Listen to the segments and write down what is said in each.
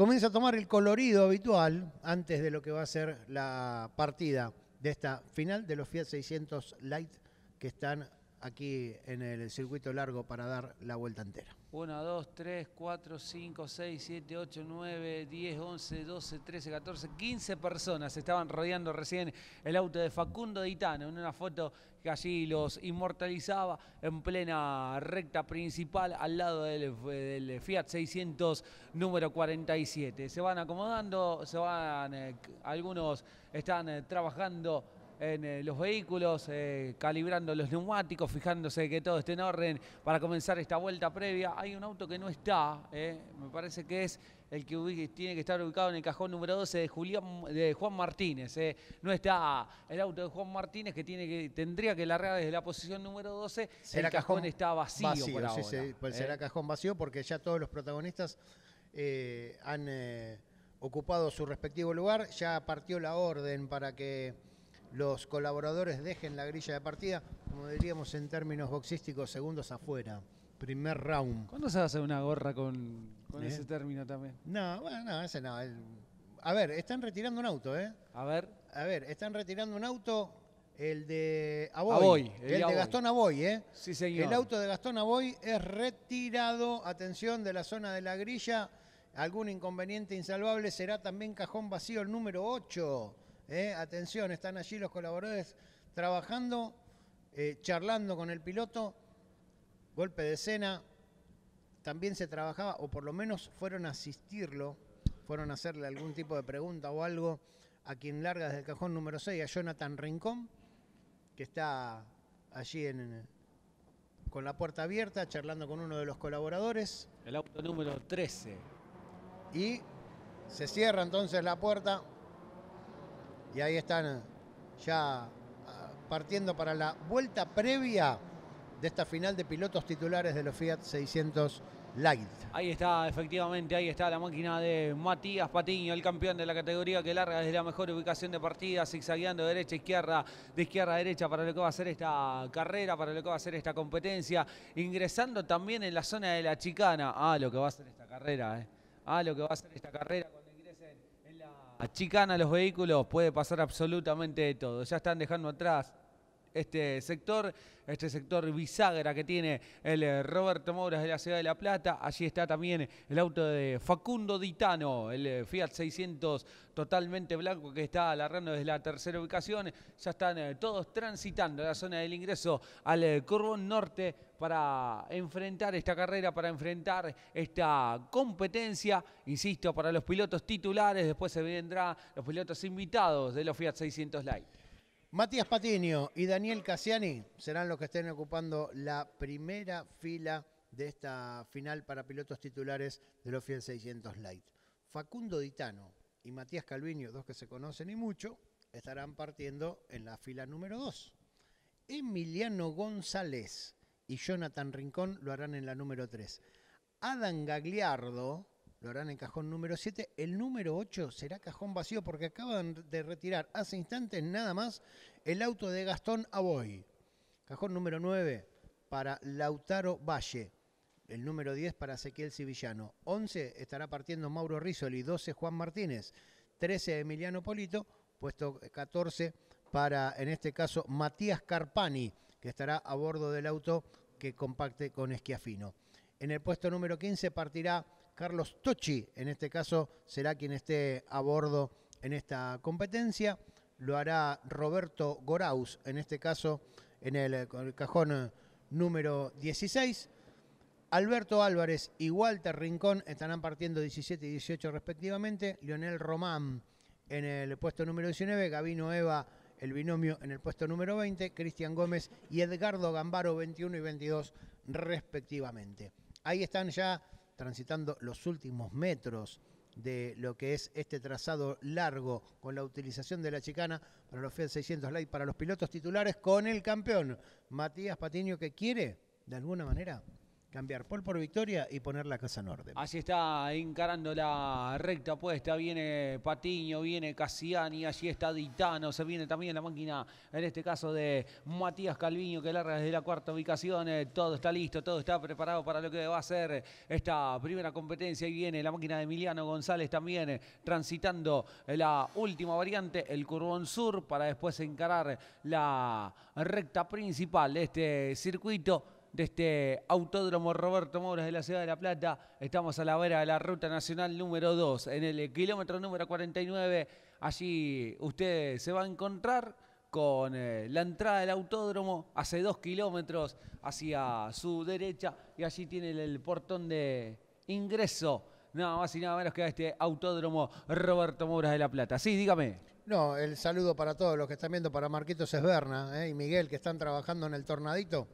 comienza a tomar el colorido habitual antes de lo que va a ser la partida de esta final de los Fiat 600 Light que están aquí en el circuito largo para dar la vuelta entera. 1, 2, 3, 4, 5, 6, 7, 8, 9, 10, 11, 12, 13, 14, 15 personas estaban rodeando recién el auto de Facundo Ditano en una foto que allí los inmortalizaba en plena recta principal al lado del, Fiat 600 número 47. Se van acomodando, se van, eh, algunos están eh, trabajando en eh, los vehículos, eh, calibrando los neumáticos, fijándose que todo esté en orden para comenzar esta vuelta previa. Hay un auto que no está, eh, me parece que es el que tiene que estar ubicado en el cajón número 12 de, Julián, de Juan Martínez. No está el auto de Juan Martínez que, tiene que tendría que largar desde la posición número 12. el cajón, está vacío. por ahora, sí, pues Será cajón vacío porque ya todos los protagonistas han ocupado su respectivo lugar. Ya partió la orden para que los colaboradores dejen la grilla de partida, como diríamos en términos boxísticos, segundos afuera. Primer round. ¿Cuándo se hace una gorra con, ese término también? No, bueno, no, ese no. a ver, están retirando un auto, ¿eh? A ver. A ver, están retirando un auto, el de Aboy. el, de Gastón Aboy, ¿eh? Sí, señor. El auto de Gastón Aboy es retirado, atención, de la zona de la grilla. Algún inconveniente insalvable será también cajón vacío el número 8. ¿eh? atención, están allí los colaboradores trabajando, eh, charlando con el piloto, golpe de escena, también se trabajaba, o por lo menos fueron a asistirlo, fueron a hacerle algún tipo de pregunta o algo a quien larga desde el cajón número 6, a Jonathan Rincón, que está allí con la puerta abierta, charlando con uno de los colaboradores. El auto número 13. Y se cierra entonces la puerta, y ahí están eh, ya ah, partiendo para la vuelta previa de esta final de pilotos titulares de los Fiat 600 Light. Ahí está, efectivamente, ahí está la máquina de Matías Patiño, el campeón de la categoría que larga desde la mejor ubicación de partida, zigzagueando derecha izquierda, de izquierda a derecha para lo que va a ser esta carrera, para lo que va a ser esta competencia, ingresando también en la zona de la chicana. Ah, lo que va a ser esta carrera, eh. Ah, lo que va a ser esta carrera achican los vehículos, puede pasar absolutamente de todo. Ya están dejando atrás este sector, este sector bisagra que tiene el eh, Roberto Mouras de la Ciudad de La Plata. Allí está también el auto de Facundo Ditano, el eh, Fiat 600 totalmente blanco que está alargando desde la tercera ubicación. Ya están eh, todos transitando la zona del ingreso al Corbón Norte para enfrentar esta carrera, para enfrentar esta competencia. Insisto, para los pilotos titulares, después se vendrán los pilotos invitados de los Fiat 600 Lite. Matías Patiño y Daniel Cassiani serán los que estén ocupando la primera fila de esta final para pilotos titulares de los Fiat 600 Lite. Facundo Ditano y Matías Calviño, dos que se conocen y mucho, estarán partiendo en la fila número 2. Emiliano González y Jonathan Rincón lo harán en la número 3. Adam Gagliardo lo harán en cajón número 7. El número 8 será cajón vacío porque acaban de retirar hace instantes nada más el auto de Gastón Aboy. Cajón número 9 para Lautaro Valle. El número 10 para Ezequiel Sivillano. 11 estará partiendo Mauro Rizzoli. 12 Juan Martínez. 13 Emiliano Polito. Puesto 14 para, en este caso, Matías Carpani, que estará a bordo del auto que compacte con Esquiafino. En el puesto número 15 partirá Carlos Tocci, en este caso será quien esté a bordo en esta competencia. Lo hará Roberto Goraus, en este caso en el, eh, el cajón eh, número 16. Alberto Álvarez y Walter Rincón estarán partiendo 17 y 18 respectivamente. Lionel Román en el puesto número 19. Gabino Eva el binomio en el puesto número 20, Cristian Gómez y Edgardo Gambaro 21 y 22 respectivamente. Ahí están ya transitando los últimos metros de lo que es este trazado largo con la utilización de la chicana para los Fiat 600 Light para los pilotos titulares con el campeón Matías Patiño que quiere de alguna manera cambiar Paul por Victoria y poner la casa en orden. Así está encarando la recta puesta. Viene Patiño, viene Cassiani, allí está Ditano. Se viene también la máquina, en este caso de Matías Calviño, que larga desde la cuarta ubicación. Eh, todo está listo, todo está preparado para lo que va a ser esta primera competencia. Ahí viene la máquina de Emiliano González también eh, transitando eh, la última variante, el Curbón Sur, para después encarar la recta principal de este circuito de este Autódromo Roberto Mouras de la Ciudad de La Plata. Estamos a la vera de la Ruta Nacional número 2, en el kilómetro número 49. Allí usted se va a encontrar con eh, la entrada del autódromo, hace dos kilómetros hacia su derecha, y allí tiene el, portón de ingreso, nada más y nada menos que este autódromo Roberto Mouras de La Plata. Sí, dígame. No, el saludo para todos los que están viendo, para Marquitos Esberna eh, y Miguel, que están trabajando en el tornadito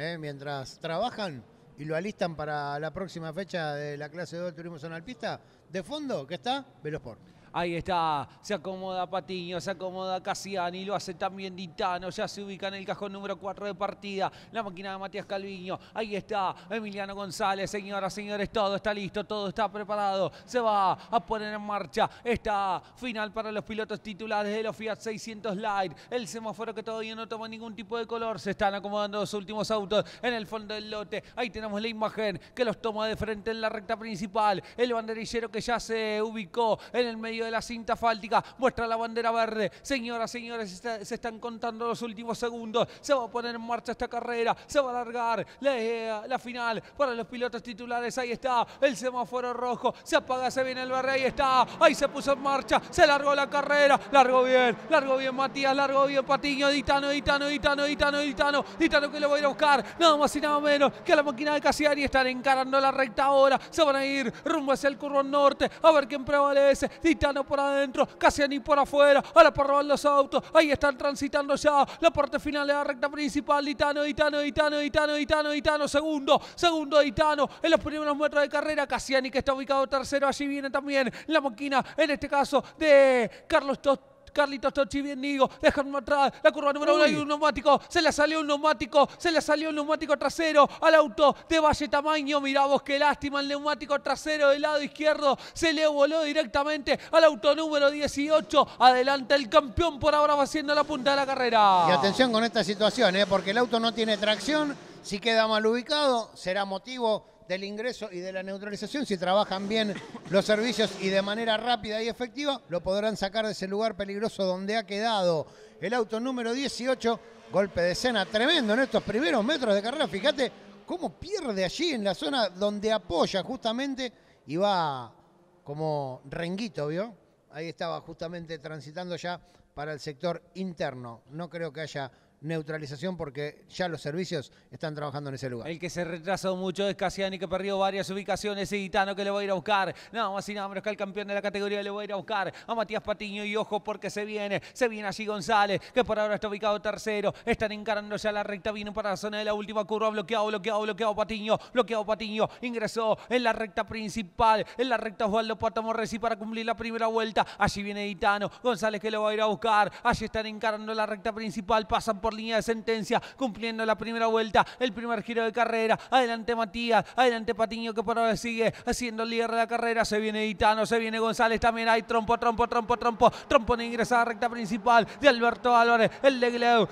¿eh? mientras trabajan y lo alistan para la próxima fecha de la clase 2 del Turismo Zonalpista, de fondo, que está Velosport. Ahí está, se acomoda Patiño, se acomoda Casiani, lo hace también Ditano, ya se ubica en el cajón número 4 de partida, la máquina de Matías Calviño, ahí está Emiliano González, señoras, señores, todo está listo, todo está preparado, se va a poner en marcha esta final para los pilotos titulares de los Fiat 600 Light, el semáforo que todavía no toma ningún tipo de color, se están acomodando los últimos autos en el fondo del lote, ahí tenemos la imagen que los toma de frente en la recta principal, el banderillero que ya se ubicó en el medio de la cinta fáltica, muestra la bandera verde. Señoras, señores, se, están contando los últimos segundos. Se va a poner en marcha esta carrera, se va a alargar eh, la, final para los pilotos titulares. Ahí está el semáforo rojo, se apaga, se viene el verde, ahí está. Ahí se puso en marcha, se largó la carrera, largo bien, largo bien Matías, largó bien Patiño, Ditano, Ditano, Ditano, Ditano, Ditano, Ditano que lo voy a ir a buscar, nada más y nada menos que la máquina de Casiari están encarando la recta ahora, se van a ir rumbo hacia el curvo norte, a ver quién prevalece, Ditano por adentro, Cassiani por afuera, ahora por robar los autos, ahí están transitando ya la parte final de la recta principal, Itano, Itano, Itano, Itano, Itano, Itano, segundo, segundo Itano, en los primeros metros de carrera, Cassiani que está ubicado tercero, allí viene también la máquina, en este caso de Carlos Tost Carlitos Tochi bien digo, dejan atrás, la curva número uno hay un neumático, se le salió un neumático, se le salió un neumático trasero al auto de Valle Tamaño, mirá vos qué lástima, el neumático trasero del lado izquierdo se le voló directamente al auto número 18, adelante el campeón por ahora va siendo la punta de la carrera. Y atención con esta situación, ¿eh? porque el auto no tiene tracción, si queda mal ubicado será motivo del ingreso y de la neutralización, si trabajan bien los servicios y de manera rápida y efectiva, lo podrán sacar de ese lugar peligroso donde ha quedado el auto número 18. Golpe de escena tremendo en estos primeros metros de carrera. Fíjate cómo pierde allí en la zona donde apoya justamente y va como renguito, ¿vio? Ahí estaba justamente transitando ya para el sector interno. No creo que haya neutralización porque ya los servicios están trabajando en ese lugar. El que se retrasó mucho es Casiani que perdió varias ubicaciones y Gitano que le va a ir a buscar. Nada más y nada menos que el campeón de la categoría le va a ir a buscar a Matías Patiño y ojo porque se viene, se viene allí González que por ahora está ubicado tercero. Están encarando ya la recta, vino para la zona de la última curva, bloqueado, bloqueado, bloqueado Patiño, bloqueado Patiño, ingresó en la recta principal, en la recta Osvaldo Morresi para cumplir la primera vuelta. Allí viene Gitano, González que le va a ir a buscar. Allí están encarando la recta principal, pasan por línea de sentencia, cumpliendo la primera vuelta, el primer giro de carrera. Adelante Matías, adelante Patiño que por ahora sigue haciendo el líder de la carrera. Se viene Itano, se viene González, también hay trompo, trompo, trompo, trompo. Trompo en ingresada recta principal de Alberto Álvarez, el de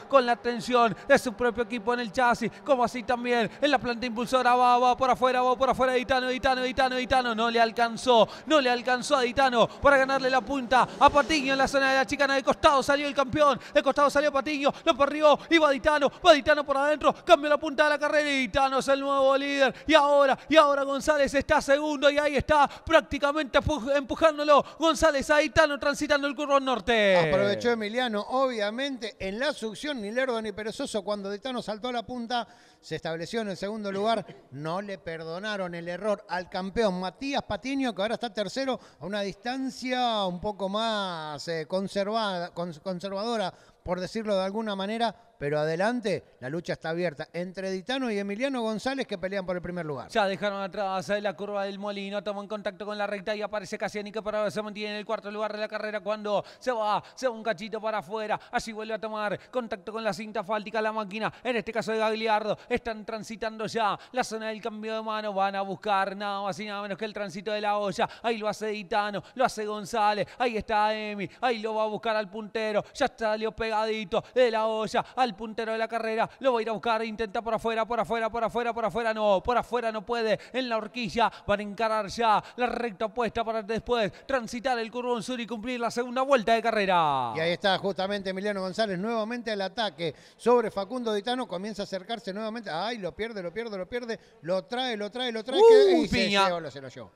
con la atención de su propio equipo en el chasis, como así también en la planta impulsora. Va, va por afuera, va por afuera. Itano, Itano, Itano, Itano. No le alcanzó, no le alcanzó a Itano para ganarle la punta a Patiño en la zona de la chicana de costado. Salió el campeón, de costado salió Patiño, lo arriba y va Ditano, va Ditano por adentro, cambia la punta de la carrera y Ditano es el nuevo líder. Y ahora, y ahora González está segundo y ahí está prácticamente empujándolo González a Ditano transitando el curro norte. Aprovechó Emiliano, obviamente, en la succión ni lerdo ni perezoso cuando Ditano saltó a la punta, se estableció en el segundo lugar, no le perdonaron el error al campeón Matías Patiño que ahora está tercero a una distancia un poco más eh, conservada, conservadora por decirlo de alguna manera, pero adelante la lucha está abierta entre Ditano y Emiliano González que pelean por el primer lugar. Ya dejaron atrás la curva del Molino, toman contacto con la recta y aparece Casiani que para se mantiene en el cuarto lugar de la carrera cuando se va, se va un cachito para afuera, así vuelve a tomar contacto con la cinta fáltica, la máquina, en este caso de Gagliardo, están transitando ya la zona del cambio de mano, van a buscar nada más y nada menos que el tránsito de la olla, ahí lo hace Ditano, lo hace González, ahí está Emi, ahí lo va a buscar al puntero, ya salió pegadito de la olla, el puntero de la carrera, lo va a ir a buscar, intenta por afuera, por afuera, por afuera, por afuera, no, por afuera no puede, en la horquilla, van a encarar ya la recta opuesta para después transitar el en sur y cumplir la segunda vuelta de carrera. Y ahí está justamente Emiliano González nuevamente al ataque sobre Facundo Ditano, comienza a acercarse nuevamente, ay, lo pierde, lo pierde, lo pierde, lo trae, lo trae, lo trae, uh, y piña. Se, lo llevó.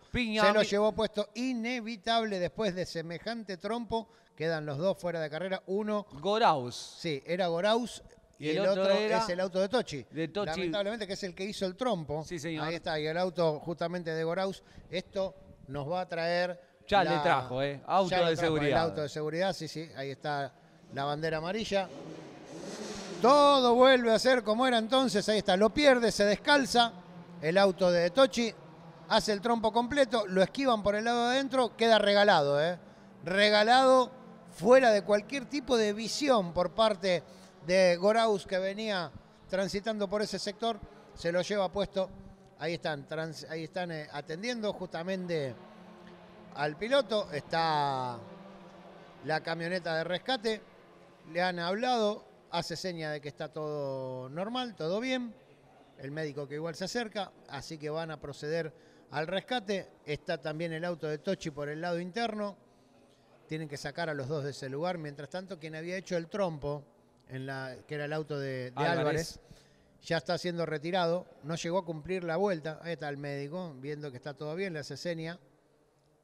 llevó puesto inevitable después de semejante trompo Quedan los dos fuera de carrera. Uno. Goraus. Sí, era Goraus. Y, el, otro, es el auto de Tochi. Lamentablemente, que es el que hizo el trompo. Sí, señor. Ahí está, y el auto justamente de Goraus. Esto nos va a traer. Ya le trajo, ¿eh? Auto de seguridad. El auto de seguridad, sí, sí. Ahí está la bandera amarilla. Todo vuelve a ser como era entonces. Ahí está, lo pierde, se descalza el auto de Tochi. Hace el trompo completo, lo esquivan por el lado de adentro, queda regalado, ¿eh? Regalado fuera de cualquier tipo de visión por parte de Goraus que venía transitando por ese sector, se lo lleva puesto. Ahí están, ahí están eh, atendiendo justamente al piloto. Está la camioneta de rescate. Le han hablado, hace seña de que está todo normal, todo bien. El médico que igual se acerca, así que van a proceder al rescate. Está también el auto de Tochi por el lado interno tienen que sacar a los dos de ese lugar. Mientras tanto, quien había hecho el trompo, en la, que era el auto de, Álvarez, ya está siendo retirado. No llegó a cumplir la vuelta. Ahí está el médico, viendo que está todo bien, La hace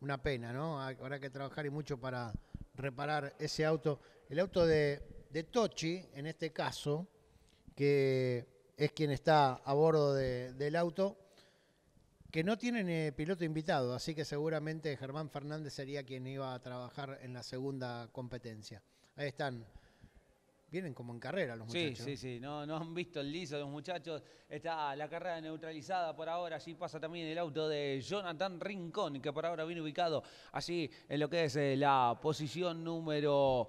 Una pena, ¿no? Habrá que trabajar y mucho para reparar ese auto. El auto de, Tochi, en este caso, que es quien está a bordo del auto que no tienen eh, piloto invitado, así que seguramente Germán Fernández sería quien iba a trabajar en la segunda competencia. Ahí están vienen como en carrera los muchachos. Sí, sí, sí. No, no han visto el liso de los muchachos. Está la carrera neutralizada por ahora. Allí pasa también el auto de Jonathan Rincón, que por ahora viene ubicado allí en lo que es eh, la posición número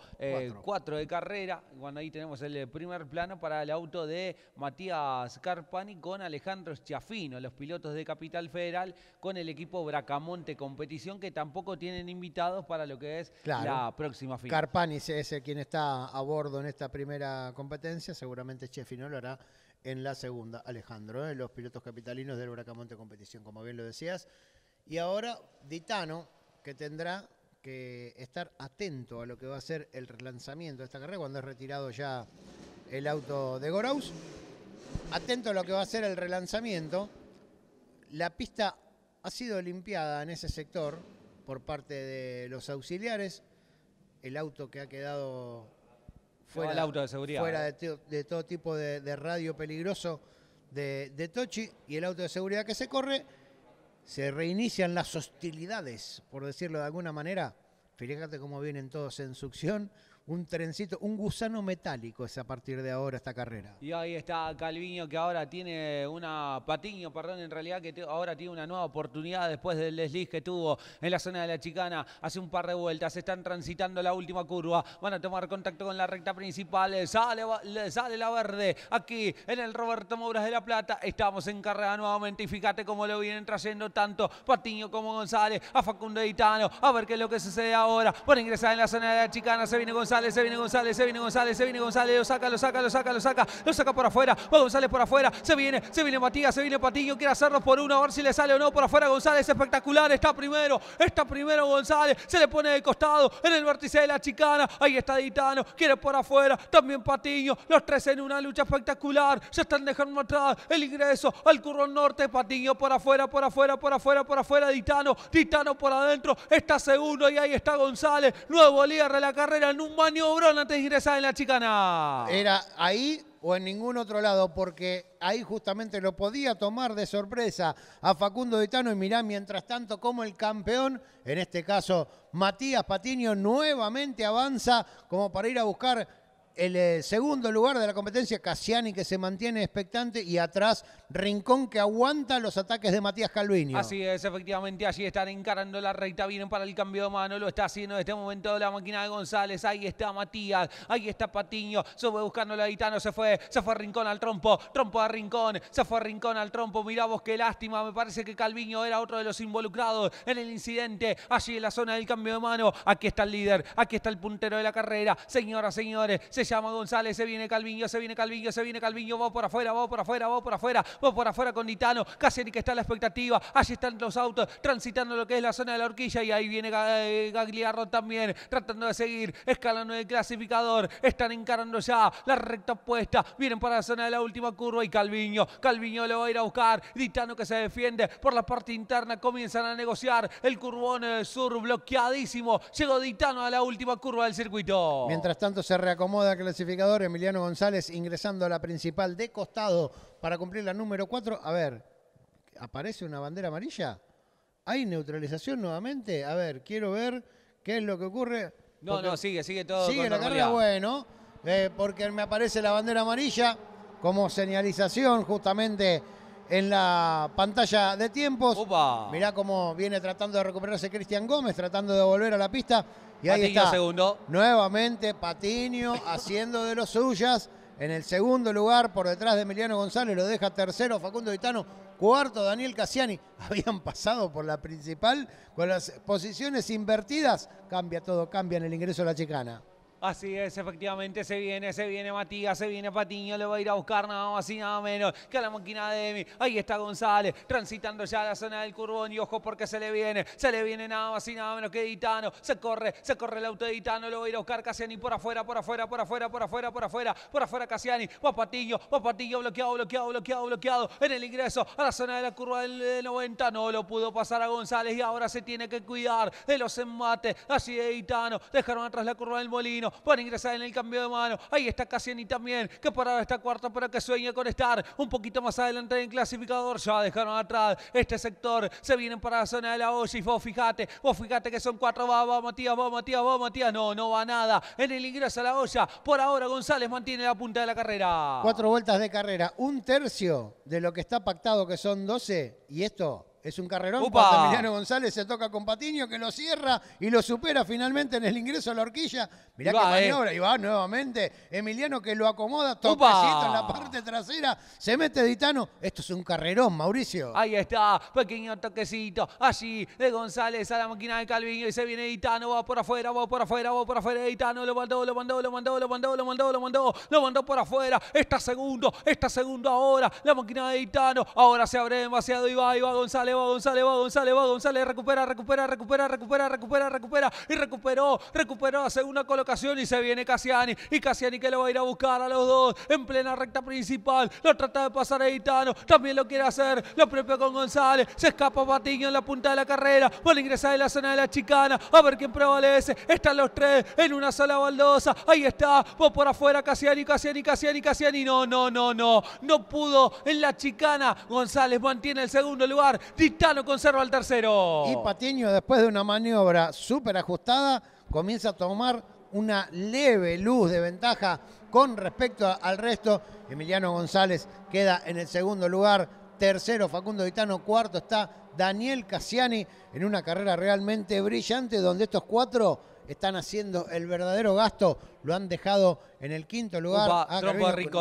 4 eh, de carrera. Bueno, ahí tenemos el eh, primer plano para el auto de Matías Carpani con Alejandro Schiafino, los pilotos de Capital Federal, con el equipo Bracamonte Competición, que tampoco tienen invitados para lo que es la próxima final. Carpani es, el quien está a bordo en esta primera competencia, seguramente no lo hará en la segunda, Alejandro, ¿eh? los pilotos capitalinos del Bracamonte Competición, como bien lo decías. Y ahora Ditano, que tendrá que estar atento a lo que va a ser el relanzamiento de esta carrera cuando es retirado ya el auto de Goraus. Atento a lo que va a ser el relanzamiento. La pista ha sido limpiada en ese sector por parte de los auxiliares. El auto que ha quedado fuera, el auto de seguridad. Fuera de, todo tipo de, radio peligroso de, de, Tochi y el auto de seguridad que se corre, se reinician las hostilidades, por decirlo de alguna manera. Fíjate cómo vienen todos en succión un trencito, un gusano metálico es a partir de ahora esta carrera. Y ahí está Calviño que ahora tiene una, Patiño, perdón, en realidad que ahora tiene una nueva oportunidad después del desliz que tuvo en la zona de la chicana hace un par de vueltas, están transitando la última curva, van a tomar contacto con la recta principal, sale, sale la verde, aquí en el Roberto Mouras de la Plata, estamos en carrera nuevamente y fíjate cómo lo vienen trayendo tanto Patiño como González, a Facundo Itano. a ver qué es lo que sucede ahora, van a ingresar en la zona de la chicana, se viene González, se viene González, se viene González, se viene González, lo saca, lo saca, lo saca, lo saca, lo saca por afuera, va González por afuera, se viene, se viene Matías, se viene Patiño, quiere hacerlo por uno, a ver si le sale o no por afuera González, espectacular, está primero, está primero González, se le pone de costado en el vértice de la chicana, ahí está Ditano, quiere por afuera, también Patiño, los tres en una lucha espectacular, se están dejando atrás, el ingreso al currón norte, Patiño por afuera, por afuera, por afuera, por afuera, Ditano, Ditano por adentro, está segundo y ahí está González, nuevo líder de la carrera, en un antes de en la chicana. Era ahí o en ningún otro lado, porque ahí justamente lo podía tomar de sorpresa a Facundo Vitano. y mirá, mientras tanto, como el campeón, en este caso Matías Patiño, nuevamente avanza como para ir a buscar el eh, segundo lugar de la competencia, Cassiani, que se mantiene expectante. Y atrás, Rincón, que aguanta los ataques de Matías Calviño. Así es, efectivamente. Allí están encarando la recta. Vienen para el cambio de mano. Lo está haciendo en este momento la máquina de González. Ahí está Matías. Ahí está Patiño. fue buscando la Gitano. Se fue. Se fue Rincón al trompo. Trompo a Rincón. Se fue Rincón al trompo. Mirá vos qué lástima. Me parece que Calviño era otro de los involucrados en el incidente. Allí en la zona del cambio de mano. Aquí está el líder. Aquí está el puntero de la carrera. Señoras, señores. Se llama González, se viene Calviño, se viene Calviño, se viene Calviño, va por afuera, va por afuera, va por afuera, va por afuera con Ditano ni que está la expectativa, allí están los autos transitando lo que es la zona de la horquilla y ahí viene eh, Gagliardo también tratando de seguir, escalando el clasificador, están encarando ya la recta opuesta, vienen para la zona de la última curva y Calviño, Calviño le va a ir a buscar, Ditano que se defiende por la parte interna, comienzan a negociar el curbón eh, sur bloqueadísimo, llegó Ditano a la última curva del circuito. Mientras tanto se reacomoda clasificador Emiliano González ingresando a la principal de costado para cumplir la número 4. A ver, ¿aparece una bandera amarilla? ¿Hay neutralización nuevamente? A ver, quiero ver qué es lo que ocurre. No, no, sigue, sigue todo. Sigue la carrera, bueno, eh, porque me aparece la bandera amarilla como señalización justamente en la pantalla de tiempos. Mirá cómo viene tratando de recuperarse Cristian Gómez, tratando de volver a la pista. Y ahí está. segundo. Nuevamente Patiño haciendo de los suyas. En el segundo lugar, por detrás de Emiliano González, lo deja tercero Facundo Vitano, cuarto Daniel Cassiani. Habían pasado por la principal con las posiciones invertidas. Cambia todo, cambia en el ingreso de la chicana. Así es, efectivamente, se viene, se viene Matías, se viene Patiño, le va a ir a buscar nada más y nada menos que a la máquina de Emi. Ahí está González, transitando ya a la zona del curbón y ojo porque se le viene, se le viene nada más y nada menos que Ditano. Se corre, se corre el auto de Ditano, lo va a ir a buscar Casiani por afuera, por afuera, por afuera, por afuera, por afuera, por afuera Casiani. Va Patiño, va Patiño, bloqueado, bloqueado, bloqueado, bloqueado en el ingreso a la zona de la curva del 90. No lo pudo pasar a González y ahora se tiene que cuidar de los embates. Así de Ditano, dejaron atrás la curva del Molino van a ingresar en el cambio de mano. Ahí está Cassiani también, que parada está cuarto, pero que sueña con estar un poquito más adelante en clasificador. Ya dejaron atrás este sector, se vienen para la zona de la olla y vos fijate, vos fijate que son cuatro, va, va Matías, va Matías, va Matías, no, no va nada. En el ingreso a la olla, por ahora González mantiene la punta de la carrera. Cuatro vueltas de carrera, un tercio de lo que está pactado que son 12 y esto es un carrerón Emiliano González se toca con Patiño, que lo cierra y lo supera finalmente en el ingreso a la horquilla. Mirá qué eh. maniobra. va nuevamente Emiliano que lo acomoda, toquecito en la parte trasera. Se mete Ditano. Esto es un carrerón, Mauricio. Ahí está, pequeño toquecito. Allí de González a la máquina de Calviño. Y se viene Ditano, va por afuera, va por afuera, va por afuera. Ditano lo mandó, lo mandó, lo mandó, lo mandó, lo mandó, lo mandó. Lo mandó por afuera. Está segundo, está segundo ahora. La máquina de Ditano. Ahora se abre demasiado y va, y va González. González, va González, va González, va González, recupera, recupera, recupera, recupera, recupera, recupera y recuperó, recuperó, hace una colocación y se viene Cassiani y Cassiani que lo va a ir a buscar a los dos en plena recta principal, lo trata de pasar a Itano. también lo quiere hacer, lo propio con González, se escapa Patiño en la punta de la carrera, va a ingresar en la zona de la chicana, a ver quién prevalece, están los tres en una sala baldosa, ahí está, va por afuera Cassiani, Cassiani, Cassiani, Cassiani, no, no, no, no, no pudo en la chicana, González mantiene el segundo lugar, Titano conserva el tercero. Y Patiño, después de una maniobra súper ajustada, comienza a tomar una leve luz de ventaja con respecto al resto. Emiliano González queda en el segundo lugar. Tercero, Facundo Titano. Cuarto está Daniel Cassiani en una carrera realmente brillante donde estos cuatro están haciendo el verdadero gasto. Lo han dejado en el quinto lugar. a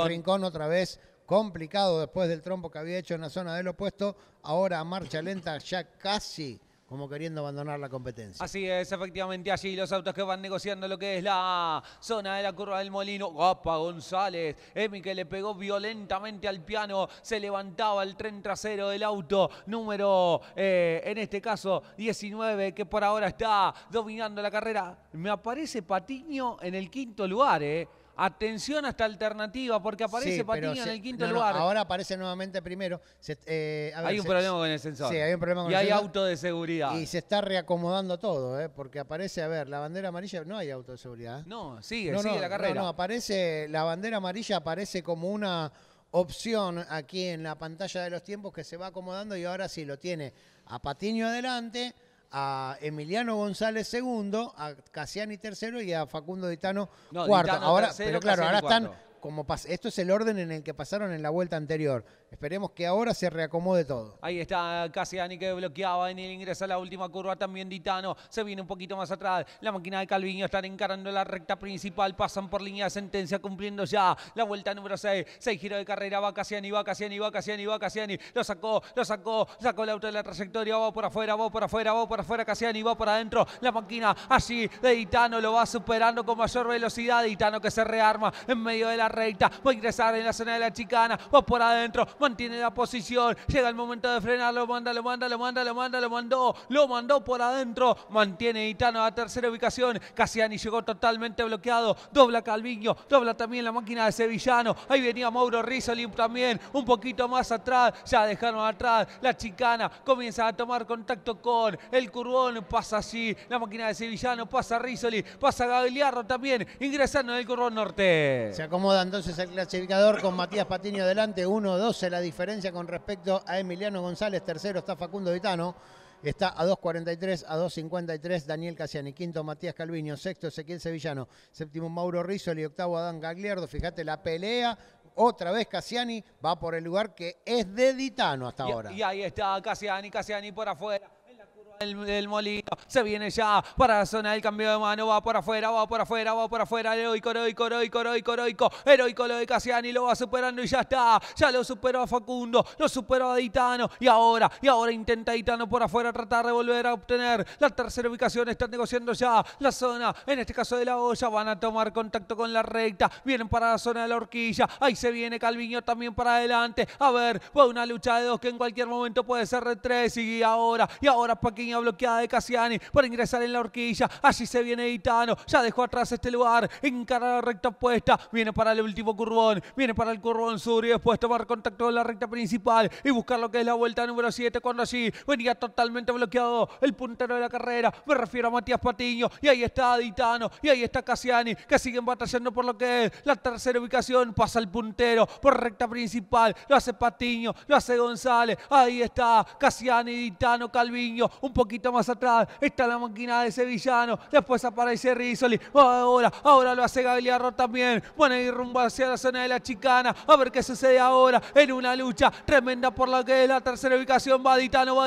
Rincón otra vez complicado después del trompo que había hecho en la zona del opuesto, ahora marcha lenta ya casi como queriendo abandonar la competencia. Así es, efectivamente, allí los autos que van negociando lo que es la zona de la curva del molino. Gapa González, Emi que le pegó violentamente al piano, se levantaba el tren trasero del auto, número, eh, en este caso, 19, que por ahora está dominando la carrera. Me aparece Patiño en el quinto lugar, ¿eh? Atención a esta alternativa, porque aparece Patiño en el quinto lugar. ahora aparece nuevamente primero. Eh, hay un problema con el sensor. Sí, hay un problema con y hay auto de seguridad. Y se está reacomodando todo, eh, porque aparece, a ver, la bandera amarilla, no hay auto de seguridad. ¿eh? No, sigue, sigue la carrera. No, aparece, la bandera amarilla aparece como una opción aquí en la pantalla de los tiempos que se va acomodando y ahora sí lo tiene a Patiño adelante a Emiliano González segundo, a Cassiani, tercero, y a Facundo Ditano cuarto. ahora, pero claro, ahora están como esto es el orden en el que pasaron en la vuelta anterior. Esperemos que ahora se reacomode todo. Ahí está Cassiani que bloqueaba en el ingreso a la última curva también Ditano. Se viene un poquito más atrás. La máquina de Calviño están encarando la recta principal. Pasan por línea de sentencia cumpliendo ya la vuelta número 6. seis giro de carrera. Va Casiani, va Casiani, va Casiani, va Cassiani. Lo sacó, lo sacó. Sacó el auto de la trayectoria. Va por afuera, va por afuera, va por afuera. Cassiani, va por adentro. La máquina así de Ditano lo va superando con mayor velocidad. Ditano que se rearma en medio de la recta. Va a ingresar en la zona de la chicana. Va por adentro mantiene la posición, llega el momento de frenar, lo manda, lo manda, lo manda, lo manda, lo mandó, lo mandó por adentro, mantiene Itano a tercera ubicación, Casiani llegó totalmente bloqueado, dobla Calviño, dobla también la máquina de Sevillano, ahí venía Mauro Rizzoli también, un poquito más atrás, ya dejaron atrás, la chicana comienza a tomar contacto con el Curbón. pasa así, la máquina de Sevillano, pasa Rizzoli, pasa Gabiliarro también, ingresando en el Curbón norte. Se acomoda entonces el clasificador con Matías Patiño adelante, 1-2 la diferencia con respecto a Emiliano González. Tercero está Facundo Vitano. Está a 2.43, a 2.53 Daniel Casiani, quinto Matías Calviño, sexto Ezequiel Sevillano, séptimo Mauro Rizzo y octavo Adán Gagliardo. Fíjate la pelea, otra vez Casiani va por el lugar que es de Ditano hasta ahora. Y ahí está Casiani, Casiani por afuera el, molino. Se viene ya para la zona del cambio de mano. Va por afuera, va por afuera, va por afuera. Heroico, heroico, heroico, heroico, heroico. Heroico lo de Casiani. Lo va superando y ya está. Ya lo superó a Facundo. Lo superó a Ditano. Y ahora, y ahora intenta Ditano por afuera tratar de volver a obtener la tercera ubicación. Están negociando ya la zona. En este caso de la olla. Van a tomar contacto con la recta. Vienen para la zona de la horquilla. Ahí se viene Calviño también para adelante. A ver, fue una lucha de dos que en cualquier momento puede ser de tres. Y ahora, y ahora Paquín bloqueada de Cassiani para ingresar en la horquilla. así se viene Ditano. Ya dejó atrás este lugar. Encara la recta opuesta. Viene para el último curvón. Viene para el curvón sur y después tomar contacto con la recta principal y buscar lo que es la vuelta número 7 cuando allí venía totalmente bloqueado el puntero de la carrera. Me refiero a Matías Patiño. Y ahí está Ditano. Y ahí está Cassiani que siguen batallando por lo que es la tercera ubicación. Pasa el puntero por recta principal. Lo hace Patiño. Lo hace González. Ahí está Cassiani, Itano, Calviño. Un poquito más atrás está la máquina de Sevillano, después aparece Rizzoli, ahora, ahora lo hace Gagliarro también, bueno ir rumbo hacia la zona de la chicana, a ver qué sucede ahora en una lucha tremenda por la que es la tercera ubicación, va va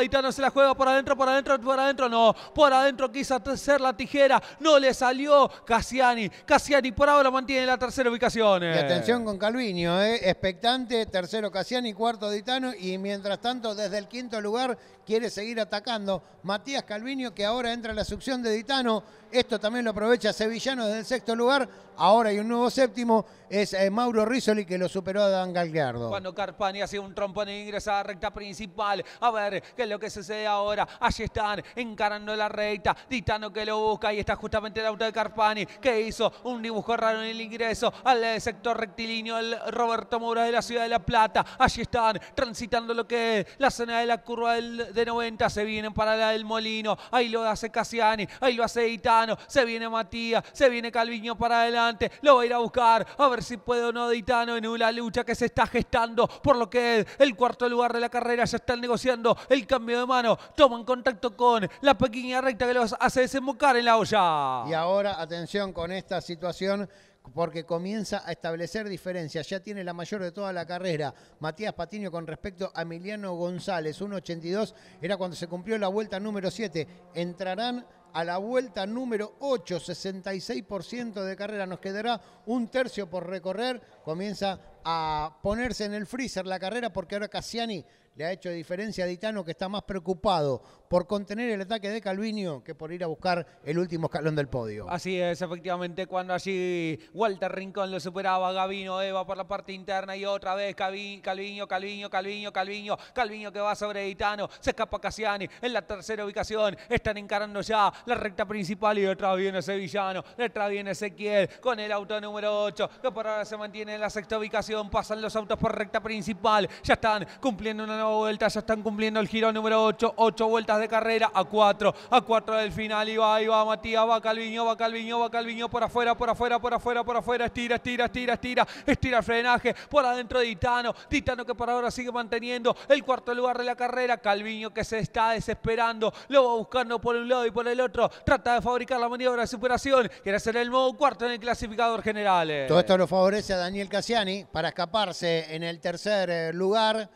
ditano se la juega por adentro, por adentro, por adentro, no, por adentro quiso hacer la tijera, no le salió Cassiani, Cassiani por ahora mantiene la tercera ubicación. Y atención con Calviño, eh, expectante, tercero Cassiani, cuarto Ditano y mientras tanto desde el quinto lugar quiere seguir atacando Matías Calviño, que ahora entra a la succión de Ditano. Esto también lo aprovecha Sevillano desde el sexto lugar. Ahora hay un nuevo séptimo, es eh, Mauro Rizzoli que lo superó a Dan Galgardo. Cuando Carpani hace un trompón el ingresa a la recta principal. A ver qué es lo que sucede ahora. Allí están encarando la recta. Ditano que lo busca y está justamente el auto de Carpani que hizo un dibujo raro en el ingreso al eh, sector rectilíneo el Roberto Moura de la Ciudad de La Plata. Allí están transitando lo que es la zona de la curva de 90. Se vienen para la del Molino. Ahí lo hace Cassiani. Ahí lo hace Ditano, Se viene Matías. Se viene Calviño para adelante lo va a ir a buscar, a ver si puede o no Ditano en una lucha que se está gestando, por lo que el cuarto lugar de la carrera ya están negociando el cambio de mano, toma en contacto con la pequeña recta que los hace desembocar en la olla. Y ahora, atención con esta situación porque comienza a establecer diferencias. Ya tiene la mayor de toda la carrera. Matías Patiño con respecto a Emiliano González, 1.82, era cuando se cumplió la vuelta número 7. Entrarán a la vuelta número 8, 66% de carrera. Nos quedará un tercio por recorrer. Comienza a ponerse en el freezer la carrera porque ahora Cassiani le ha hecho diferencia a Ditano que está más preocupado por contener el ataque de Calviño, que por ir a buscar el último escalón del podio. Así es, efectivamente, cuando allí Walter Rincón lo superaba, Gavino Eva por la parte interna y otra vez Calviño, Calviño, Calviño, Calviño, Calviño que va sobre Itano, se escapa Cassiani en la tercera ubicación, están encarando ya la recta principal y detrás viene Sevillano, detrás viene Ezequiel con el auto número 8 que por ahora se mantiene en la sexta ubicación, pasan los autos por recta principal, ya están cumpliendo una nueva vuelta, ya están cumpliendo el giro número 8, 8 vueltas de carrera a 4, a 4 del final. Y va, y va Matías, va Calviño, va Calviño, va Calviño por afuera, por afuera, por afuera, por afuera. Estira, estira, estira, estira, estira el frenaje por adentro de Titano, Titano que por ahora sigue manteniendo el cuarto lugar de la carrera. Calviño que se está desesperando, lo va buscando por un lado y por el otro. Trata de fabricar la maniobra de superación. Quiere ser el modo cuarto en el clasificador general. Todo esto lo favorece a Daniel Cassiani para escaparse en el tercer eh, lugar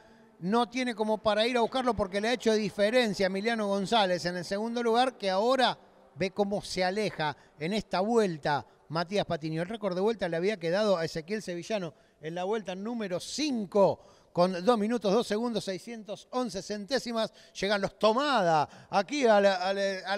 no tiene como para ir a buscarlo porque le ha hecho diferencia a Emiliano González en el segundo lugar, que ahora ve cómo se aleja en esta vuelta Matías Patiño. El récord de vuelta le había quedado a Ezequiel Sevillano en la vuelta número 5 con 2 minutos, 2 segundos, 611 centésimas. Llegan los tomadas aquí al,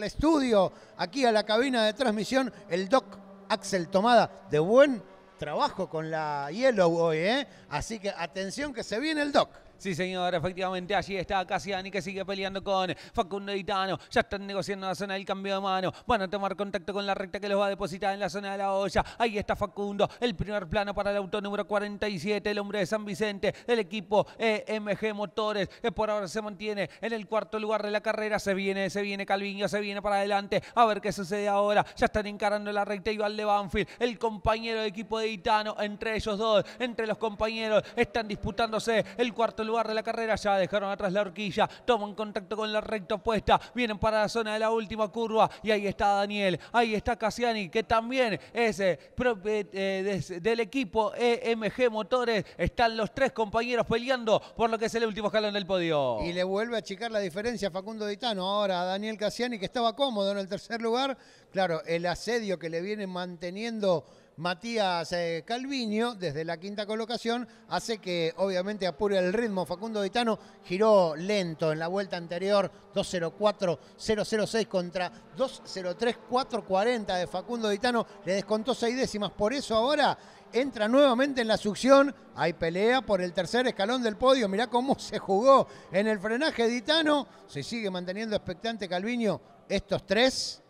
estudio, aquí a la cabina de transmisión, el doc Axel Tomada, de buen trabajo con la Yellow hoy, ¿eh? Así que atención que se viene el doc. Sí, señor, efectivamente allí está Casiani que sigue peleando con Facundo Itano. Ya están negociando la zona del cambio de mano. Van a tomar contacto con la recta que los va a depositar en la zona de la olla. Ahí está Facundo, el primer plano para el auto número 47, el hombre de San Vicente, el equipo EMG Motores, que por ahora se mantiene en el cuarto lugar de la carrera. Se viene, se viene Calviño, se viene para adelante. A ver qué sucede ahora. Ya están encarando la recta Iván de Banfield, el compañero de equipo de Itano. Entre ellos dos, entre los compañeros, están disputándose el cuarto lugar lugar de la carrera, ya dejaron atrás la horquilla, toman contacto con la recta opuesta, vienen para la zona de la última curva y ahí está Daniel, ahí está Cassiani, que también es eh, eh, del equipo EMG Motores, están los tres compañeros peleando por lo que es el último escalón del podio. Y le vuelve a achicar la diferencia Facundo Ditano, ahora Daniel Cassiani que estaba cómodo en el tercer lugar, claro, el asedio que le viene manteniendo Matías eh, Calviño, desde la quinta colocación, hace que obviamente apure el ritmo. Facundo Ditano, giró lento en la vuelta anterior, 2.04.006 contra 2.03.440 de Facundo Ditano, Le descontó seis décimas, por eso ahora entra nuevamente en la succión. Hay pelea por el tercer escalón del podio. Mirá cómo se jugó en el frenaje Ditano. Se sigue manteniendo expectante Calviño. Estos tres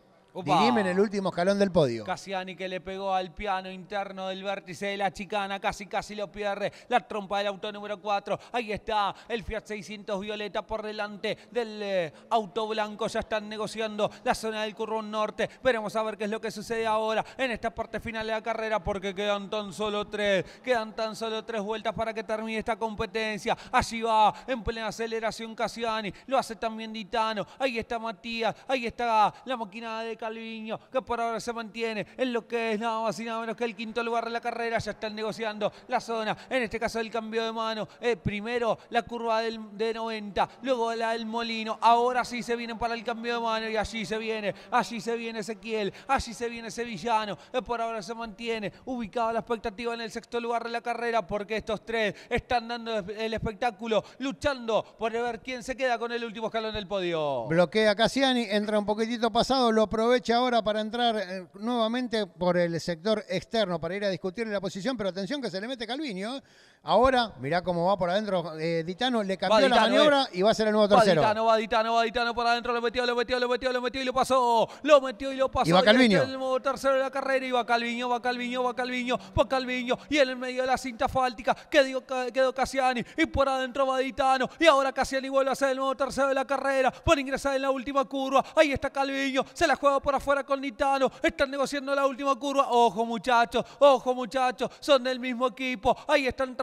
Dirime en el último escalón del podio. Cassiani que le pegó al piano interno del vértice de la chicana. Casi, casi lo pierde. La trompa del auto número 4. Ahí está el Fiat 600 Violeta por delante del eh, auto blanco. Ya están negociando la zona del currón norte. Veremos a ver qué es lo que sucede ahora en esta parte final de la carrera porque quedan tan solo tres. Quedan tan solo tres vueltas para que termine esta competencia. Allí va en plena aceleración Cassiani. Lo hace también Ditano. Ahí está Matías. Ahí está la maquinada de Calviño, que por ahora se mantiene en lo que es nada más y nada menos que el quinto lugar de la carrera. Ya están negociando la zona, en este caso el cambio de mano. Eh, primero la curva de 90, luego la del Molino. Ahora sí se vienen para el cambio de mano y allí se viene, allí se viene Ezequiel, allí se viene Sevillano. que eh, por ahora se mantiene ubicado la expectativa en el sexto lugar de la carrera porque estos tres están dando el espectáculo, luchando por ver quién se queda con el último escalón del podio. Bloquea Cassiani, entra un poquitito pasado, lo provee ahora para entrar eh, nuevamente por el sector externo para ir a discutir la posición, pero atención que se le mete Calviño, Ahora, mirá cómo va por adentro eh, Ditano, le cambió la maniobra eh. y va a ser el nuevo tercero. Va Ditano, va Ditano, va Ditano por adentro, lo metió, lo metió, lo metió, lo metió y lo pasó. Lo metió y lo pasó. Y va este Calviño. El nuevo tercero de la carrera y va Calviño, va Calviño, va Calviño, va Calviño. Y en el medio de la cinta fáltica quedó, quedó Cassiani y por adentro va Ditano. Y ahora Cassiani vuelve a ser el nuevo tercero de la carrera por ingresar en la última curva. Ahí está Calviño, se la juega por afuera con Ditano. Están negociando la última curva. Ojo muchachos, ojo muchachos, son del mismo equipo. Ahí están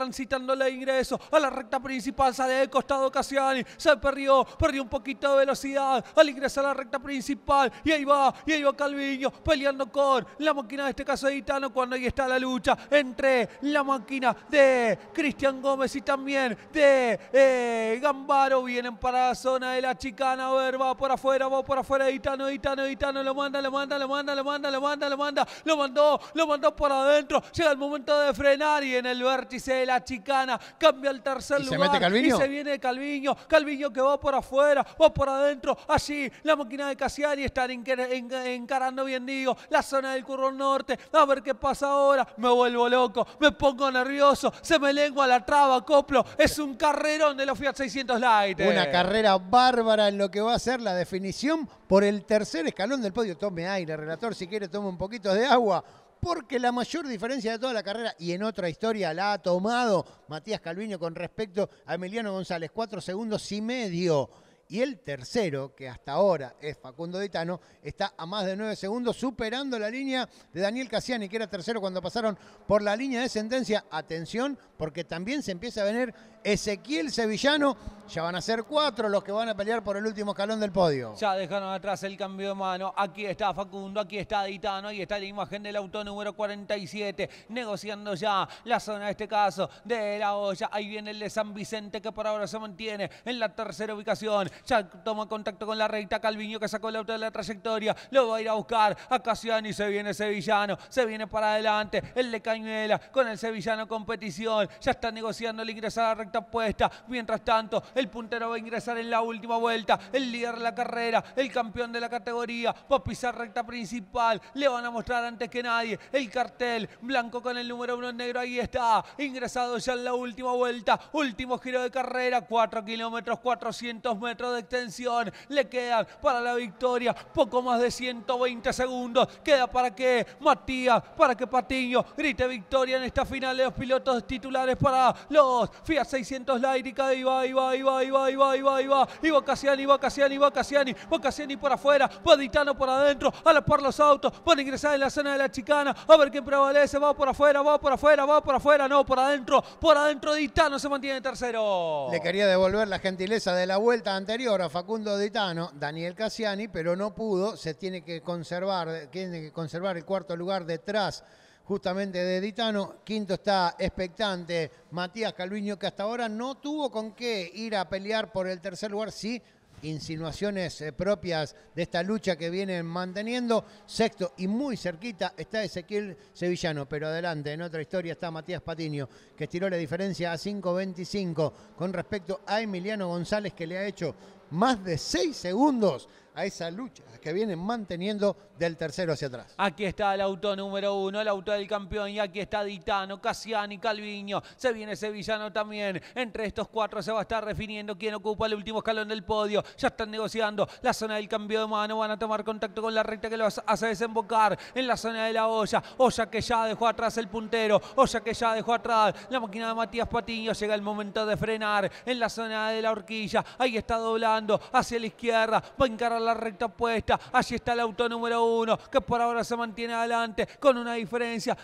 el ingreso a la recta principal, sale de costado Casiani se perdió, perdió un poquito de velocidad al ingresar a la recta principal y ahí va, y ahí va Calviño peleando con la máquina de este caso de gitano cuando ahí está la lucha entre la máquina de Cristian Gómez y también de eh, Gambaro, vienen para la zona de la chicana, a ver, va por afuera, va por afuera, Editano Itano, Itano, lo manda, lo manda, lo manda, lo manda, lo manda, lo manda, lo mandó, lo mandó por adentro, llega el momento de frenar y en el vértice de la chicana, cambia el tercer lugar. Y se viene Calviño. Calviño que va por afuera, va por adentro. Así, la máquina de casiari están encarando bien, digo, la zona del Curro Norte. A ver qué pasa ahora. Me vuelvo loco, me pongo nervioso, se me lengua la traba, coplo. Es un carrerón de los Fiat 600 Light. Una carrera bárbara en lo que va a ser la definición por el tercer escalón del podio. Tome aire, relator, si quiere tome un poquito de agua porque la mayor diferencia de toda la carrera, y en otra historia la ha tomado Matías Calviño con respecto a Emiliano González, cuatro segundos y medio. Y el tercero, que hasta ahora es Facundo Ditano, está a más de nueve segundos, superando la línea de Daniel Cassiani, que era tercero cuando pasaron por la línea de sentencia. Atención, porque también se empieza a venir Ezequiel Sevillano. Ya van a ser cuatro los que van a pelear por el último escalón del podio. Ya dejaron atrás el cambio de mano. Aquí está Facundo, aquí está Ditano, ahí está la imagen del auto número 47. Negociando ya la zona, en este caso, de la olla. Ahí viene el de San Vicente que por ahora se mantiene en la tercera ubicación. Ya toma contacto con la recta Calviño que sacó el auto de la trayectoria. Lo va a ir a buscar a y Se viene Sevillano, se viene para adelante el de Cañuela con el Sevillano competición. Ya está negociando el ingreso a la recta apuesta, Mientras tanto, el puntero va a ingresar en la última vuelta. El líder de la carrera, el campeón de la categoría, va a pisar recta principal. Le van a mostrar antes que nadie el cartel blanco con el número uno negro. Ahí está, ingresado ya en la última vuelta. Último giro de carrera, 4 kilómetros, 400 metros de extensión. Le quedan para la victoria poco más de 120 segundos. Queda para que Matías, para que Patiño grite victoria en esta final de los pilotos titulares para los FIA 600 likes y ahí va, y va, y va, y va, y va, y va, y va. Y va Cassiani, va Cassiani, va Cassiani, va Cassiani por afuera, va Ditano por adentro, a la par los autos, van a ingresar en la zona de la chicana, a ver quién prevalece, va por afuera, va por afuera, va por afuera, no, por adentro, por adentro Ditano se mantiene tercero. Le quería devolver la gentileza de la vuelta anterior a Facundo Ditano, Daniel Cassiani, pero no pudo, se tiene que conservar, tiene que conservar el cuarto lugar detrás justamente de Ditano. Quinto está expectante Matías Calviño, que hasta ahora no tuvo con qué ir a pelear por el tercer lugar, sí. Insinuaciones eh, propias de esta lucha que vienen manteniendo. Sexto y muy cerquita está Ezequiel Sevillano, pero adelante, en otra historia está Matías Patiño, que estiró la diferencia a 5.25 con respecto a Emiliano González, que le ha hecho más de 6 segundos a esa lucha que vienen manteniendo del tercero hacia atrás. Aquí está el auto número uno, el auto del campeón, y aquí está Ditano, Cassiani, Calviño. Se viene Sevillano también. Entre estos cuatro se va a estar definiendo quién ocupa el último escalón del podio. Ya están negociando la zona del cambio de mano. Van a tomar contacto con la recta que los hace desembocar en la zona de la olla. Olla que ya dejó atrás el puntero. Olla que ya dejó atrás la máquina de Matías Patiño. Llega el momento de frenar en la zona de la horquilla. Ahí está doblado hacia la izquierda, va a encarar la recta opuesta, allí está el auto número uno, que por ahora se mantiene adelante con una diferencia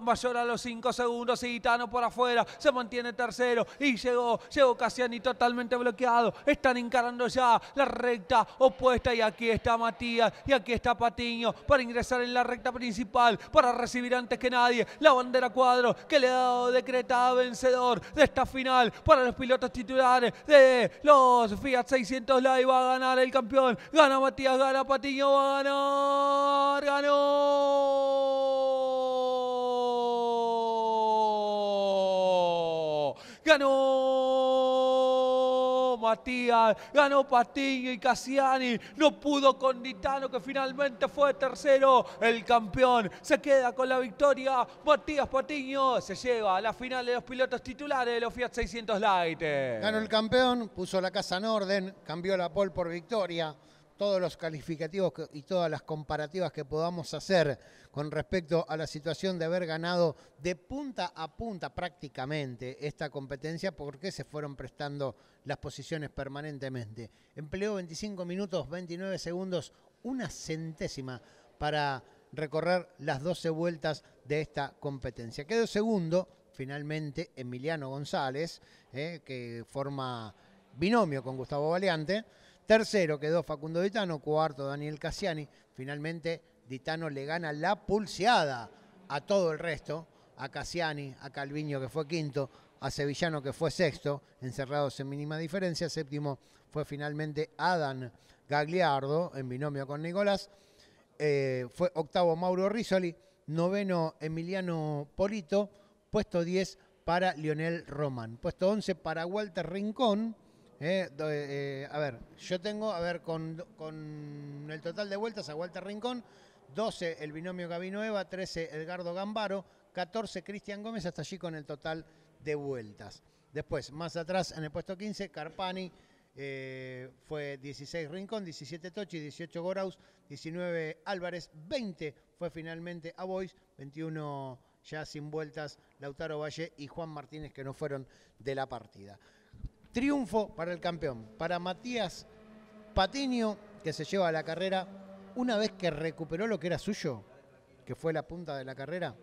mayor a los cinco segundos, y Gitano por afuera, se mantiene tercero y llegó, llegó Cassiani totalmente bloqueado, están encarando ya la recta opuesta y aquí está Matías y aquí está Patiño para ingresar en la recta principal, para recibir antes que nadie la bandera cuadro que le ha dado decretada vencedor de esta final para los pilotos titulares de los Fiat 600 300 likes, va a ganar el campeón. Gana Matías, gana Patiño, va a ganar. ¡Ganó! ¡Ganó! Matías, ganó Patiño y Cassiani, no pudo con Nitano que finalmente fue tercero, el campeón se queda con la victoria, Matías Patiño se lleva a la final de los pilotos titulares de los Fiat 600 Light. Ganó el campeón, puso la casa en orden, cambió la pole por victoria todos los calificativos y todas las comparativas que podamos hacer con respecto a la situación de haber ganado de punta a punta prácticamente esta competencia, porque se fueron prestando las posiciones permanentemente. Empleó 25 minutos, 29 segundos, una centésima para recorrer las 12 vueltas de esta competencia. Quedó segundo, finalmente, Emiliano González, eh, que forma binomio con Gustavo Valiante. Tercero quedó Facundo Ditano, cuarto Daniel Cassiani. Finalmente Ditano le gana la pulseada a todo el resto, a Cassiani, a Calviño que fue quinto, a Sevillano que fue sexto, encerrados en mínima diferencia. Séptimo fue finalmente Adán Gagliardo en binomio con Nicolás. Eh, fue octavo Mauro Rizzoli, noveno Emiliano Polito, puesto 10 para Lionel Román, puesto 11 para Walter Rincón eh, eh, eh, a ver, yo tengo, a ver, con, el total de vueltas a Walter Rincón, 12 el binomio Gavinueva, 13 Edgardo Gambaro, 14 Cristian Gómez, hasta allí con el total de vueltas. Después, más atrás, en el puesto 15, Carpani, eh, fue 16 Rincón, 17 Tochi, 18 Goraus, 19 Álvarez, 20 fue finalmente a Abois, 21 ya sin vueltas Lautaro Valle y Juan Martínez que no fueron de la partida. Triunfo para el campeón, para Matías Patiño, que se lleva a la carrera una vez que recuperó lo que era suyo, que fue la punta de la carrera,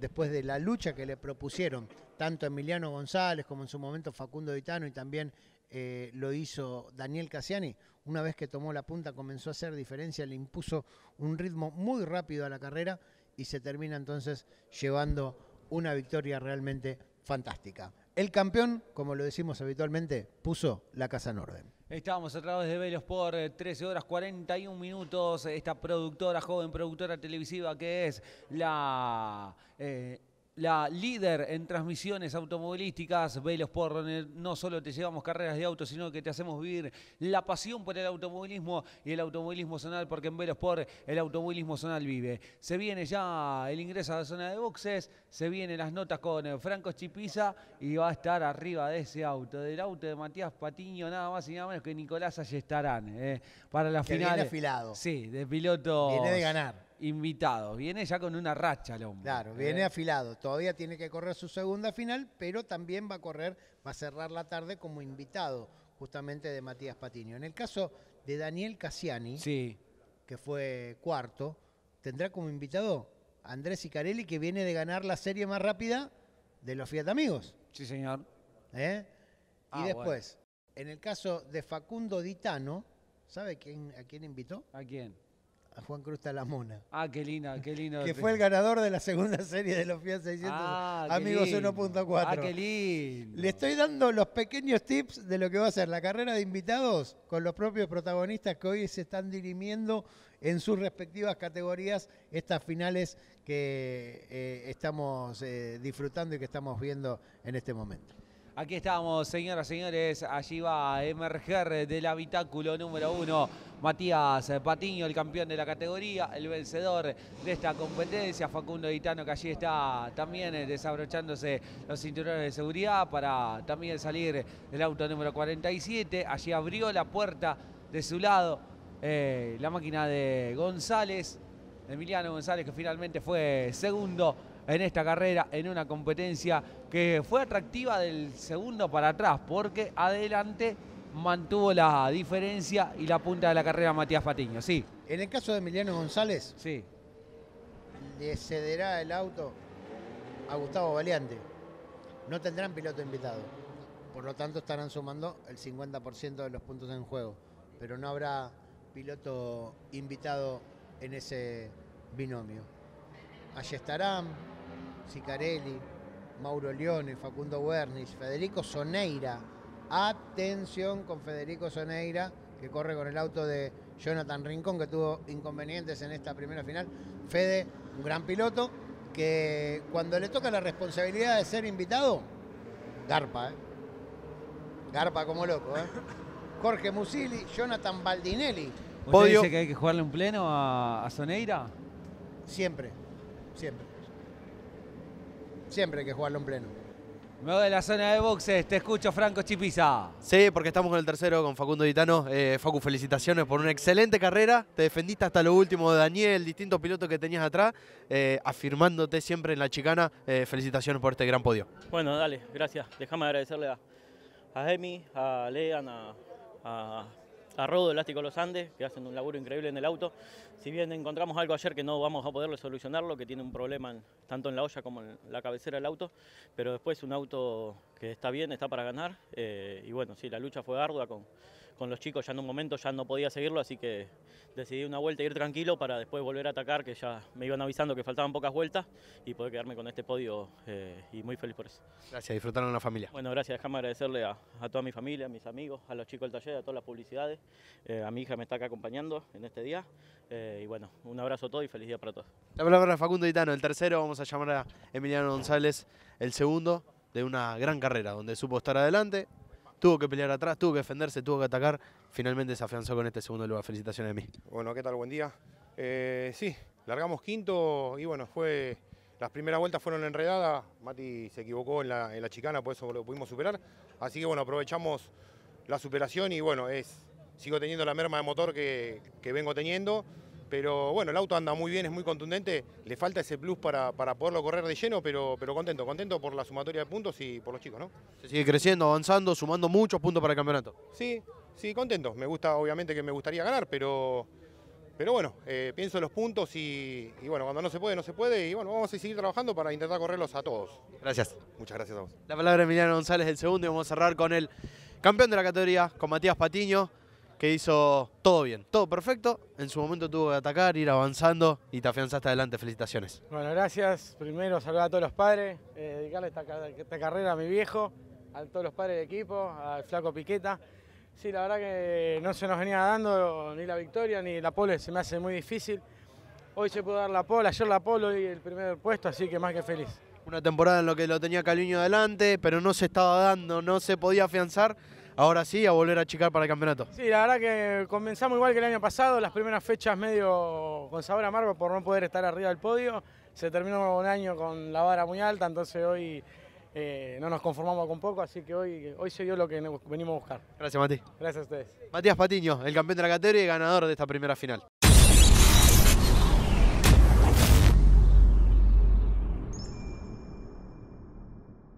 después de la lucha que le propusieron tanto Emiliano González como en su momento Facundo Vitano y también eh, lo hizo Daniel Cassiani. Una vez que tomó la punta comenzó a hacer diferencia, le impuso un ritmo muy rápido a la carrera y se termina entonces llevando una victoria realmente fantástica. El campeón, como lo decimos habitualmente, puso la casa en orden. Estábamos a través de Velos por 13 eh, horas 41 minutos. Esta productora, joven productora televisiva que es la eh, la líder en transmisiones automovilísticas, Velospor, donde no solo te llevamos carreras de auto, sino que te hacemos vivir la pasión por el automovilismo y el automovilismo zonal, porque en Velospor el automovilismo zonal vive. Se viene ya el ingreso a la zona de boxes, se vienen las notas con Franco Chipiza y va a estar arriba de ese auto, del auto de Matías Patiño, nada más y nada menos que Nicolás Ayestarán, eh, para la final. Viene Sí, de piloto. Viene de ganar invitado, Viene ya con una racha el hombre. Claro, ¿eh? viene afilado. Todavía tiene que correr su segunda final, pero también va a correr, va a cerrar la tarde como invitado justamente de Matías Patiño. En el caso de Daniel Cassiani, sí. que fue cuarto, tendrá como invitado Andrés Icarelli, que viene de ganar la serie más rápida de los Fiat Amigos. Sí, señor. ¿Eh? Ah, y después, en el caso de Facundo Ditano, ¿sabe quién, a quién invitó? ¿A quién? Juan Cruz Talamona. Ah, qué linda, qué lindo. que fue el ganador de la segunda serie de los Fiat 600 ah, Amigos 1.4. Ah, qué lindo. Le estoy dando los pequeños tips de lo que va a ser la carrera de invitados con los propios protagonistas que hoy se están dirimiendo en sus respectivas categorías estas finales que eh, estamos eh, disfrutando y que estamos viendo en este momento. Aquí estamos, señoras y señores. Allí va a emerger del habitáculo número uno. Matías Patiño, el campeón de la categoría, el vencedor de esta competencia. Facundo Gitano, que allí está también eh, desabrochándose los cinturones de seguridad para también salir del auto número 47. Allí abrió la puerta de su lado eh, la máquina de González, Emiliano González, que finalmente fue segundo en esta carrera, en una competencia que fue atractiva del segundo para atrás, porque adelante mantuvo la diferencia y la punta de la carrera Matías Fatiño. sí. En el caso de Emiliano González, sí. le cederá el auto a Gustavo Valiante. No tendrán piloto invitado. Por lo tanto, estarán sumando el 50% de los puntos en juego. Pero no habrá piloto invitado en ese binomio. Allí estarán Sicarelli, Mauro Leone, Facundo vernis, Federico Soneira. Atención con Federico Soneira, que corre con el auto de Jonathan Rincón, que tuvo inconvenientes en esta primera final. Fede, un gran piloto, que cuando le toca la responsabilidad de ser invitado, garpa, ¿eh? Garpa como loco, ¿eh? Jorge Musili, Jonathan Baldinelli. ¿Usted Podio. dice que hay que jugarle un pleno a Soneira? Siempre, siempre siempre hay que jugarlo en pleno. luego de la zona de boxes, te escucho Franco Chipiza. Sí, porque estamos con el tercero, con Facundo Ditano. Eh, Facu, felicitaciones por una excelente carrera. Te defendiste hasta lo último de Daniel, distintos pilotos que tenías atrás, eh, afirmándote siempre en la chicana. Eh, felicitaciones por este gran podio. Bueno, dale, gracias. Déjame agradecerle a, a Emi, a Lean, a a Rodo Elástico Los Andes, que hacen un laburo increíble en el auto. Si bien encontramos algo ayer que no vamos a poderlo solucionarlo, que tiene un problema tanto en la olla como en la cabecera del auto, pero después un auto que está bien, está para ganar. Eh, y bueno, sí, la lucha fue ardua con con los chicos ya en un momento ya no podía seguirlo, así que decidí una vuelta ir tranquilo para después volver a atacar, que ya me iban avisando que faltaban pocas vueltas y poder quedarme con este podio eh, y muy feliz por eso. Gracias, disfrutaron la familia. Bueno, gracias, déjame agradecerle a, toda mi familia, a mis amigos, a los chicos del taller, a todas las publicidades, eh, a mi hija me está acá acompañando en este día eh, y bueno, un abrazo a todos y feliz día para todos. La palabra de Facundo Ditano, el tercero, vamos a llamar a Emiliano González, el segundo de una gran carrera, donde supo estar adelante, tuvo que pelear atrás, tuvo que defenderse, tuvo que atacar. Finalmente se afianzó con este segundo lugar. Felicitaciones a mí. Bueno, ¿qué tal? Buen día. Eh, sí, largamos quinto y bueno, fue... Las primeras vueltas fueron enredadas, Mati se equivocó en la, chicana, por eso lo pudimos superar. Así que bueno, aprovechamos la superación y bueno, es, sigo teniendo la merma de motor que, que vengo teniendo. Pero bueno, el auto anda muy bien, es muy contundente. Le falta ese plus para, poderlo correr de lleno, pero, pero contento, contento por la sumatoria de puntos y por los chicos, ¿no? Se sigue creciendo, avanzando, sumando muchos puntos para el campeonato. Sí, sí, contento. Me gusta, obviamente, que me gustaría ganar, pero, pero bueno, eh, pienso en los puntos y, bueno, cuando no se puede, no se puede. Y bueno, vamos a seguir trabajando para intentar correrlos a todos. Gracias. Muchas gracias a vos. La palabra de Emiliano González, el segundo, y vamos a cerrar con el campeón de la categoría, con Matías Patiño que hizo todo bien, todo perfecto. En su momento tuvo que atacar, ir avanzando y te afianzaste adelante. Felicitaciones. Bueno, gracias. Primero saludar a todos los padres, eh, dedicarle esta, esta, carrera a mi viejo, a todos los padres del equipo, al flaco Piqueta. Sí, la verdad que no se nos venía dando ni la victoria ni la pole, se me hace muy difícil. Hoy se pudo dar la pole, ayer la pole, hoy el primer puesto, así que más que feliz. Una temporada en la que lo tenía Caliño adelante, pero no se estaba dando, no se podía afianzar ahora sí a volver a achicar para el campeonato. Sí, la verdad que comenzamos igual que el año pasado, las primeras fechas medio con sabor amargo por no poder estar arriba del podio. Se terminó un año con la vara muy alta, entonces hoy eh, no nos conformamos con poco, así que hoy, hoy se dio lo que venimos a buscar. Gracias, Mati. Gracias a ustedes. Matías Patiño, el campeón de la categoría y ganador de esta primera final.